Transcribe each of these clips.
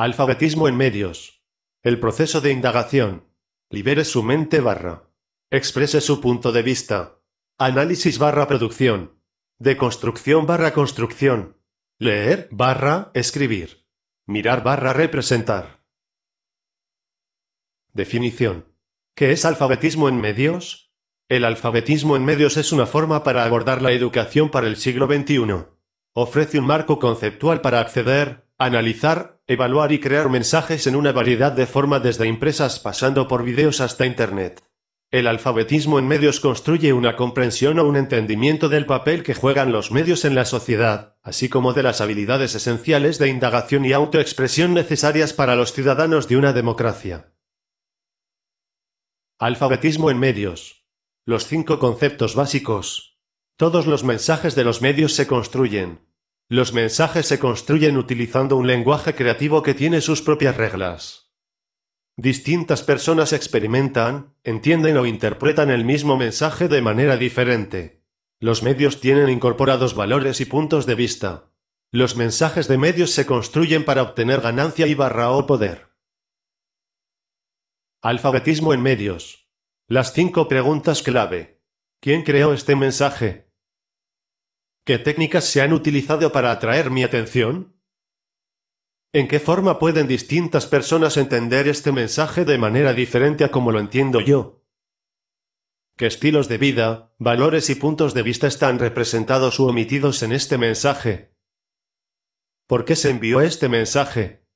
Alfabetismo en medios. El proceso de indagación. Libere su mente barra. Exprese su punto de vista. Análisis barra producción. Deconstrucción barra construcción. Leer barra escribir. Mirar barra representar. Definición. ¿Qué es alfabetismo en medios? El alfabetismo en medios es una forma para abordar la educación para el siglo XXI. Ofrece un marco conceptual para acceder, analizar evaluar y crear mensajes en una variedad de formas desde impresas pasando por videos hasta Internet. El alfabetismo en medios construye una comprensión o un entendimiento del papel que juegan los medios en la sociedad, así como de las habilidades esenciales de indagación y autoexpresión necesarias para los ciudadanos de una democracia. Alfabetismo en medios. Los cinco conceptos básicos. Todos los mensajes de los medios se construyen, los mensajes se construyen utilizando un lenguaje creativo que tiene sus propias reglas. Distintas personas experimentan, entienden o interpretan el mismo mensaje de manera diferente. Los medios tienen incorporados valores y puntos de vista. Los mensajes de medios se construyen para obtener ganancia y barra o poder. Alfabetismo en medios. Las cinco preguntas clave. ¿Quién creó este mensaje? ¿Qué técnicas se han utilizado para atraer mi atención? ¿En qué forma pueden distintas personas entender este mensaje de manera diferente a como lo entiendo yo? ¿Qué estilos de vida, valores y puntos de vista están representados u omitidos en este mensaje? ¿Por qué se envió este mensaje?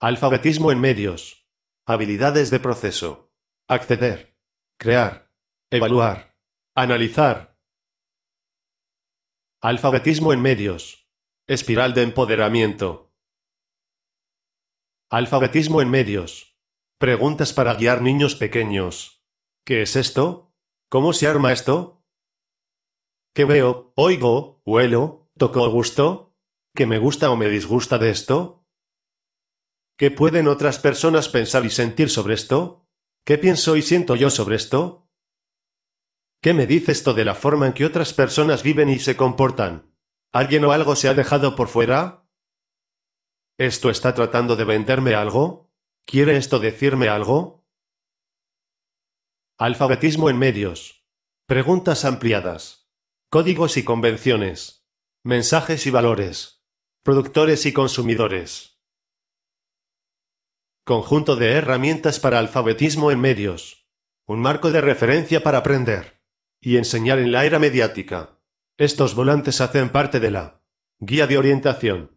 Alfabetismo en medios. Habilidades de proceso. Acceder. Crear. Evaluar. Analizar. Alfabetismo en medios. Espiral de empoderamiento. Alfabetismo en medios. Preguntas para guiar niños pequeños. ¿Qué es esto? ¿Cómo se arma esto? ¿Qué veo, oigo, huelo, toco o gusto? ¿Qué me gusta o me disgusta de esto? ¿Qué pueden otras personas pensar y sentir sobre esto? ¿Qué pienso y siento yo sobre esto? ¿Qué me dice esto de la forma en que otras personas viven y se comportan? ¿Alguien o algo se ha dejado por fuera? ¿Esto está tratando de venderme algo? ¿Quiere esto decirme algo? Alfabetismo en medios. Preguntas ampliadas. Códigos y convenciones. Mensajes y valores. Productores y consumidores. Conjunto de herramientas para alfabetismo en medios. Un marco de referencia para aprender y enseñar en la era mediática. Estos volantes hacen parte de la Guía de Orientación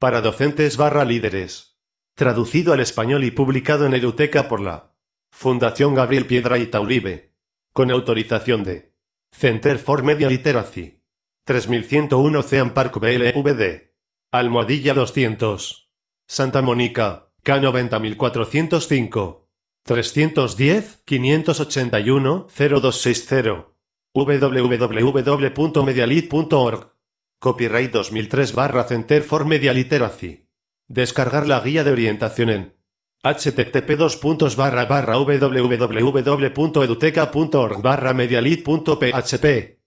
para docentes barra líderes, traducido al español y publicado en Euteca por la Fundación Gabriel Piedra y Tauribe, con autorización de Center for Media Literacy. 3101 Ocean Park BLVD. Almohadilla 200. Santa Mónica, K90405. 310 581 0260 www.medialit.org. Copyright 2003 barra Center for Media Literacy. Descargar la guía de orientación en http www.eduteca.org barra medialit.php